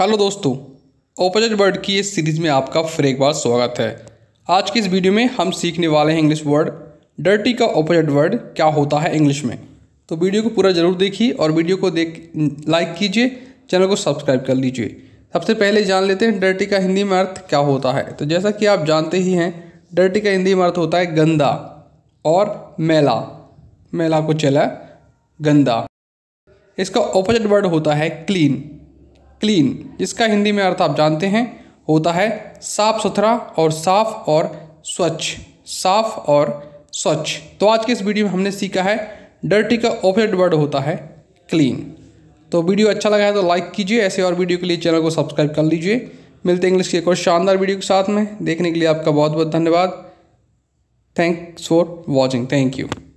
hello दोस्तों opposite word की इस सीरीज़ में आपका फिर एक बार स्वागत है आज की इस वीडियो में हम सीखने वाले हैं इंग्लिश वर्ड डर्टी का ओपोजिट वर्ड क्या होता है इंग्लिश में तो वीडियो को पूरा ज़रूर देखिए और वीडियो को देख लाइक कीजिए चैनल को सब्सक्राइब कर लीजिए सबसे पहले जान लेते हैं डर्टी का हिंदी में अर्थ क्या होता है तो जैसा कि आप जानते ही हैं डर्टी का हिंदी में अर्थ होता है गंदा और मेला मेला को चला गंदा इसका ऑपोजिट वर्ड होता है क्लीन क्लीन जिसका हिंदी में अर्थ आप जानते हैं होता है साफ सुथरा और साफ और स्वच्छ साफ और स्वच्छ तो आज के इस वीडियो में हमने सीखा है डर्टी का ऑपरेट वर्ड होता है क्लीन तो वीडियो अच्छा लगा है तो लाइक कीजिए ऐसे और वीडियो के लिए चैनल को सब्सक्राइब कर लीजिए मिलते हैं इंग्लिश के एक और शानदार वीडियो के साथ में देखने के लिए आपका बहुत बहुत धन्यवाद thanks for watching thank you